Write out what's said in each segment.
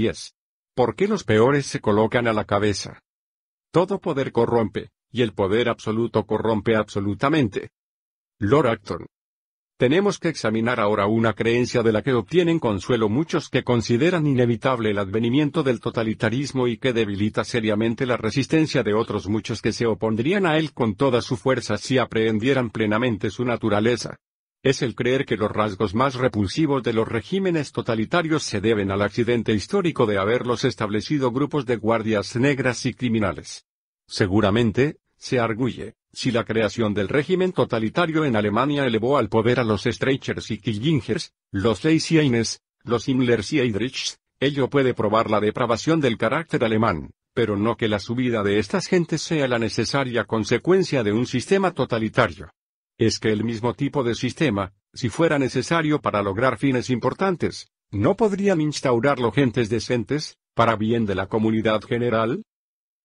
10. ¿Por qué los peores se colocan a la cabeza? Todo poder corrompe, y el poder absoluto corrompe absolutamente. Lord Acton. Tenemos que examinar ahora una creencia de la que obtienen consuelo muchos que consideran inevitable el advenimiento del totalitarismo y que debilita seriamente la resistencia de otros muchos que se opondrían a él con toda su fuerza si aprehendieran plenamente su naturaleza es el creer que los rasgos más repulsivos de los regímenes totalitarios se deben al accidente histórico de haberlos establecido grupos de guardias negras y criminales. Seguramente, se arguye, si la creación del régimen totalitario en Alemania elevó al poder a los Streichers y Killingers, los Leysienes, los Himmlers y Heydrichs, ello puede probar la depravación del carácter alemán, pero no que la subida de estas gentes sea la necesaria consecuencia de un sistema totalitario es que el mismo tipo de sistema, si fuera necesario para lograr fines importantes, ¿no podrían instaurarlo gentes decentes, para bien de la comunidad general?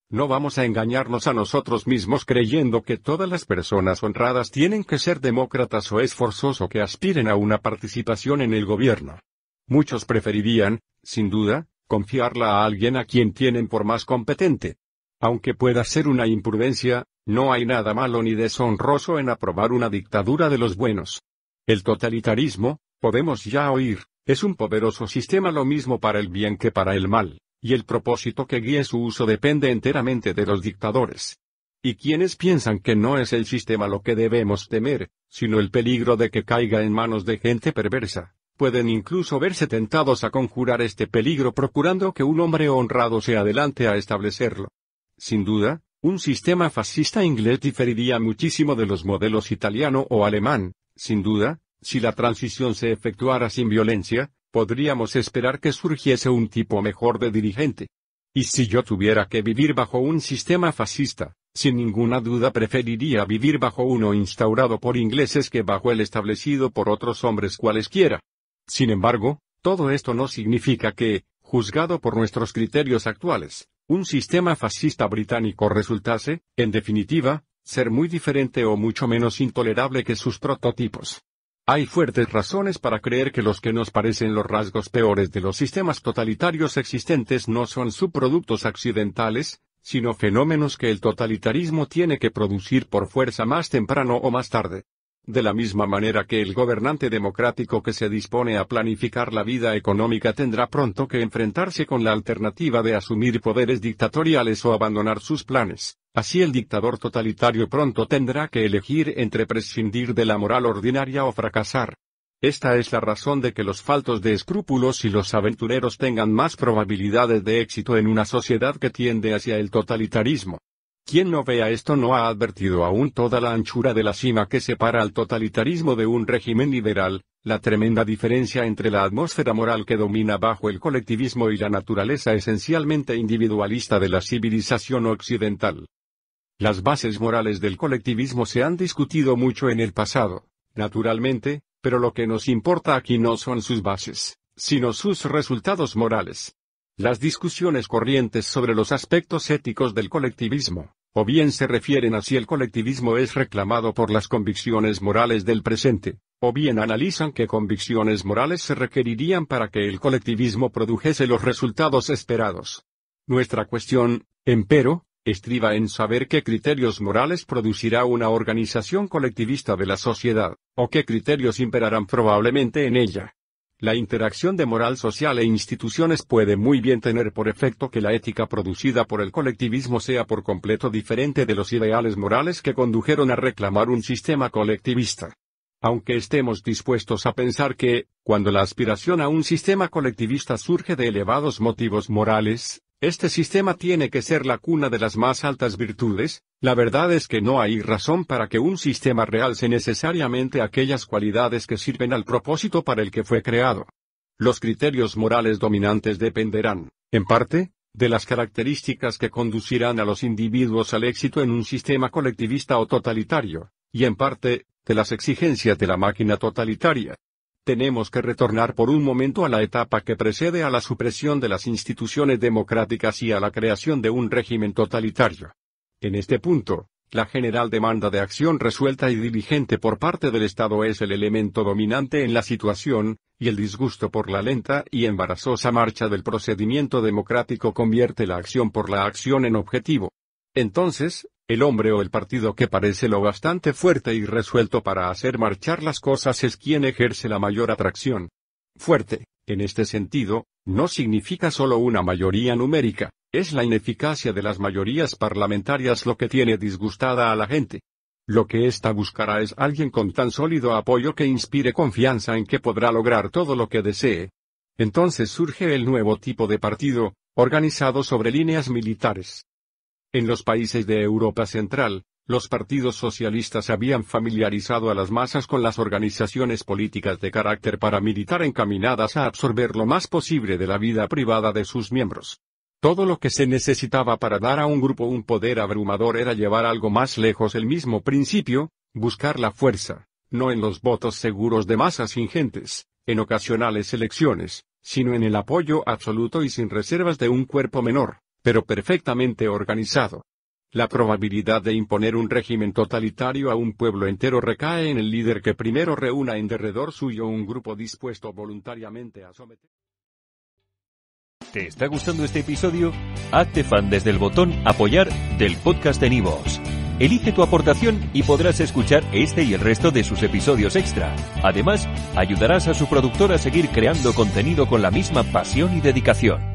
No vamos a engañarnos a nosotros mismos creyendo que todas las personas honradas tienen que ser demócratas o es forzoso que aspiren a una participación en el gobierno. Muchos preferirían, sin duda, confiarla a alguien a quien tienen por más competente. Aunque pueda ser una imprudencia, no hay nada malo ni deshonroso en aprobar una dictadura de los buenos. El totalitarismo, podemos ya oír, es un poderoso sistema lo mismo para el bien que para el mal, y el propósito que guíe su uso depende enteramente de los dictadores. Y quienes piensan que no es el sistema lo que debemos temer, sino el peligro de que caiga en manos de gente perversa, pueden incluso verse tentados a conjurar este peligro procurando que un hombre honrado se adelante a establecerlo. Sin duda, un sistema fascista inglés diferiría muchísimo de los modelos italiano o alemán, sin duda, si la transición se efectuara sin violencia, podríamos esperar que surgiese un tipo mejor de dirigente. Y si yo tuviera que vivir bajo un sistema fascista, sin ninguna duda preferiría vivir bajo uno instaurado por ingleses que bajo el establecido por otros hombres cualesquiera. Sin embargo, todo esto no significa que, juzgado por nuestros criterios actuales, un sistema fascista británico resultase, en definitiva, ser muy diferente o mucho menos intolerable que sus prototipos. Hay fuertes razones para creer que los que nos parecen los rasgos peores de los sistemas totalitarios existentes no son subproductos accidentales, sino fenómenos que el totalitarismo tiene que producir por fuerza más temprano o más tarde. De la misma manera que el gobernante democrático que se dispone a planificar la vida económica tendrá pronto que enfrentarse con la alternativa de asumir poderes dictatoriales o abandonar sus planes, así el dictador totalitario pronto tendrá que elegir entre prescindir de la moral ordinaria o fracasar. Esta es la razón de que los faltos de escrúpulos y los aventureros tengan más probabilidades de éxito en una sociedad que tiende hacia el totalitarismo. Quien no vea esto no ha advertido aún toda la anchura de la cima que separa al totalitarismo de un régimen liberal, la tremenda diferencia entre la atmósfera moral que domina bajo el colectivismo y la naturaleza esencialmente individualista de la civilización occidental. Las bases morales del colectivismo se han discutido mucho en el pasado, naturalmente, pero lo que nos importa aquí no son sus bases, sino sus resultados morales. Las discusiones corrientes sobre los aspectos éticos del colectivismo, o bien se refieren a si el colectivismo es reclamado por las convicciones morales del presente, o bien analizan qué convicciones morales se requerirían para que el colectivismo produjese los resultados esperados. Nuestra cuestión, empero, estriba en saber qué criterios morales producirá una organización colectivista de la sociedad, o qué criterios imperarán probablemente en ella. La interacción de moral social e instituciones puede muy bien tener por efecto que la ética producida por el colectivismo sea por completo diferente de los ideales morales que condujeron a reclamar un sistema colectivista. Aunque estemos dispuestos a pensar que, cuando la aspiración a un sistema colectivista surge de elevados motivos morales, este sistema tiene que ser la cuna de las más altas virtudes, la verdad es que no hay razón para que un sistema realce necesariamente aquellas cualidades que sirven al propósito para el que fue creado. Los criterios morales dominantes dependerán, en parte, de las características que conducirán a los individuos al éxito en un sistema colectivista o totalitario, y en parte, de las exigencias de la máquina totalitaria tenemos que retornar por un momento a la etapa que precede a la supresión de las instituciones democráticas y a la creación de un régimen totalitario. En este punto, la general demanda de acción resuelta y diligente por parte del Estado es el elemento dominante en la situación, y el disgusto por la lenta y embarazosa marcha del procedimiento democrático convierte la acción por la acción en objetivo. Entonces, el hombre o el partido que parece lo bastante fuerte y resuelto para hacer marchar las cosas es quien ejerce la mayor atracción. Fuerte, en este sentido, no significa solo una mayoría numérica, es la ineficacia de las mayorías parlamentarias lo que tiene disgustada a la gente. Lo que ésta buscará es alguien con tan sólido apoyo que inspire confianza en que podrá lograr todo lo que desee. Entonces surge el nuevo tipo de partido, organizado sobre líneas militares. En los países de Europa Central, los partidos socialistas habían familiarizado a las masas con las organizaciones políticas de carácter paramilitar encaminadas a absorber lo más posible de la vida privada de sus miembros. Todo lo que se necesitaba para dar a un grupo un poder abrumador era llevar algo más lejos el mismo principio, buscar la fuerza, no en los votos seguros de masas ingentes, en ocasionales elecciones, sino en el apoyo absoluto y sin reservas de un cuerpo menor, pero perfectamente organizado. La probabilidad de imponer un régimen totalitario a un pueblo entero recae en el líder que primero reúna en derredor suyo un grupo dispuesto voluntariamente a someter. ¿Te está gustando este episodio? Hazte fan desde el botón Apoyar del podcast de Nivos. Elige tu aportación y podrás escuchar este y el resto de sus episodios extra. Además, ayudarás a su productor a seguir creando contenido con la misma pasión y dedicación.